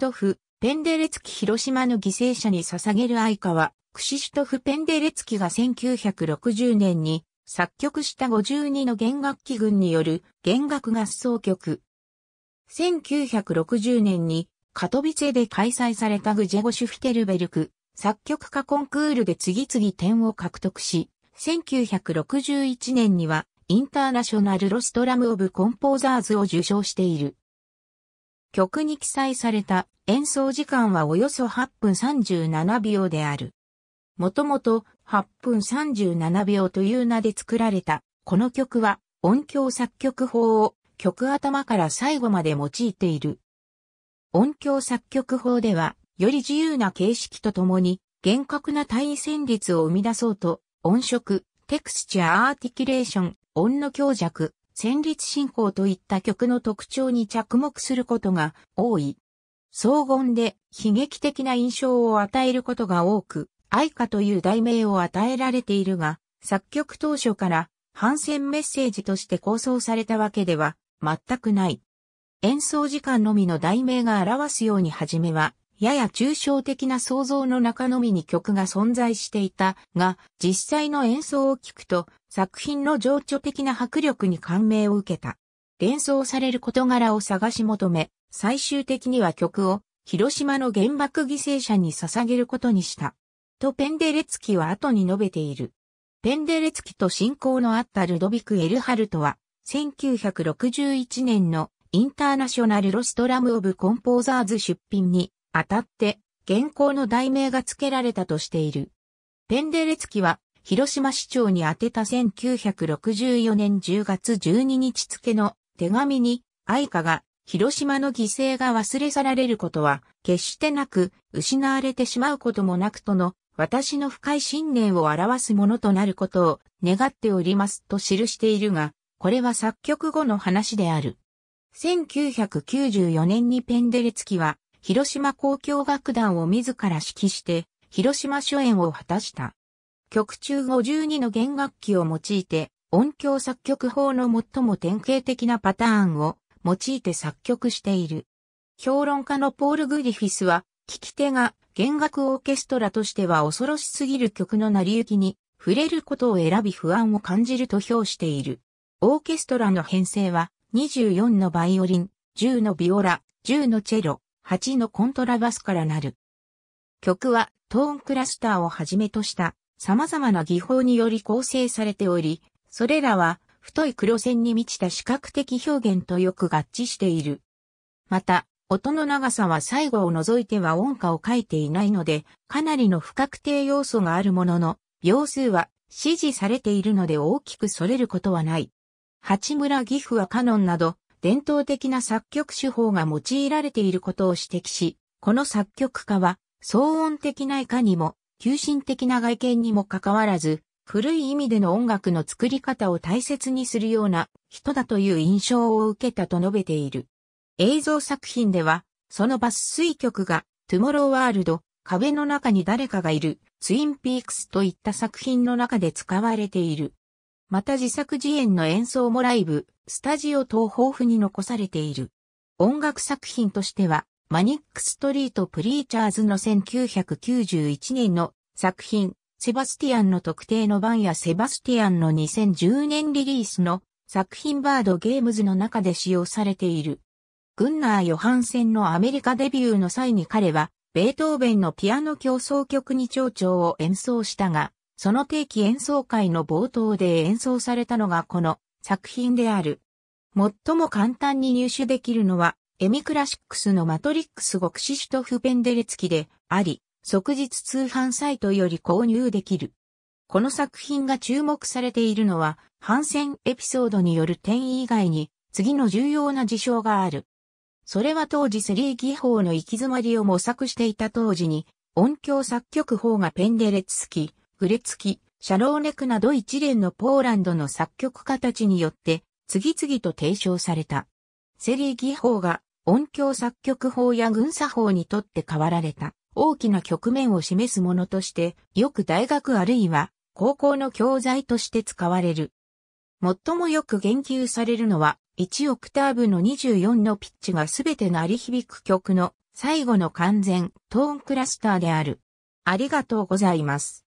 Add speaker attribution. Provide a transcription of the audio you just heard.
Speaker 1: トフ・ペンデレツキ広島の犠牲者に捧げる愛歌は、クシシュトフ・ペンデレツキが1960年に作曲した52の弦楽器群による弦楽合奏曲。1960年にカトビツェで開催されたグジェゴシュフィテルベルク作曲家コンクールで次々点を獲得し、1961年にはインターナショナルロストラムオブコンポーザーズを受賞している。曲に記載された演奏時間はおよそ8分37秒である。もともと8分37秒という名で作られた、この曲は音響作曲法を曲頭から最後まで用いている。音響作曲法では、より自由な形式とともに、厳格な対旋律を生み出そうと、音色、テクスチャーアーティキュレーション、音の強弱、旋律進行といった曲の特徴に着目することが多い。荘厳で悲劇的な印象を与えることが多く、愛歌という題名を与えられているが、作曲当初から反戦メッセージとして構想されたわけでは全くない。演奏時間のみの題名が表すように初めは、やや抽象的な想像の中のみに曲が存在していたが、実際の演奏を聞くと作品の情緒的な迫力に感銘を受けた。連想される事柄を探し求め、最終的には曲を広島の原爆犠牲者に捧げることにした。とペンデレツキは後に述べている。ペンデレツキと親交のあったルドビク・エルハルトは、1961年のインターナショナル・ロストラム・オブ・コンポーザーズ出品にあたって、原稿の題名が付けられたとしている。ペンデレツキは広島市長に宛てた1964年10月12日付の手紙に、愛花が広島の犠牲が忘れ去られることは、決してなく、失われてしまうこともなくとの、私の深い信念を表すものとなることを願っておりますと記しているが、これは作曲後の話である。1994年にペンデレツキは、広島交響楽団を自ら指揮して、広島初演を果たした。曲中52の弦楽器を用いて、音響作曲法の最も典型的なパターンを用いて作曲している。評論家のポール・グリフィスは、聴き手が弦楽オーケストラとしては恐ろしすぎる曲の成り行きに触れることを選び不安を感じると評している。オーケストラの編成は24のバイオリン、10のビオラ、10のチェロ、8のコントラバスからなる。曲はトーンクラスターをはじめとした様々な技法により構成されており、それらは太い黒線に満ちた視覚的表現とよく合致している。また、音の長さは最後を除いては音歌を書いていないので、かなりの不確定要素があるものの、秒数は指示されているので大きく逸れることはない。八村義父はカノンなど、伝統的な作曲手法が用いられていることを指摘し、この作曲家は、騒音的ないかにも、急進的な外見にもかかわらず、古い意味での音楽の作り方を大切にするような人だという印象を受けたと述べている。映像作品では、その抜粋曲が、トゥモローワールド、壁の中に誰かがいる、ツインピークスといった作品の中で使われている。また自作自演の演奏もライブ、スタジオ等豊富に残されている。音楽作品としては、マニックストリート・プリーチャーズの1991年の作品、セバスティアンの特定の番やセバスティアンの2010年リリースの作品バードゲームズの中で使用されている。グンナー・ヨハンセンのアメリカデビューの際に彼は、ベートーベンのピアノ競争曲に蝶々を演奏したが、その定期演奏会の冒頭で演奏されたのがこの作品である。最も簡単に入手できるのはエミクラシックスのマトリックス極シシュトフペンデレツキであり、即日通販サイトより購入できる。この作品が注目されているのは、反戦エピソードによる転移以外に、次の重要な事象がある。それは当時セリー技法の行き詰まりを模索していた当時に、音響作曲法がペンデレツキ、グレツキ、シャローネクなど一連のポーランドの作曲家たちによって、次々と提唱された。セリー技法が音響作曲法や軍作法にとって変わられた大きな局面を示すものとしてよく大学あるいは高校の教材として使われる。最もよく言及されるのは1オクターブの24のピッチがすべて鳴り響く曲の最後の完全トーンクラスターである。ありがとうございます。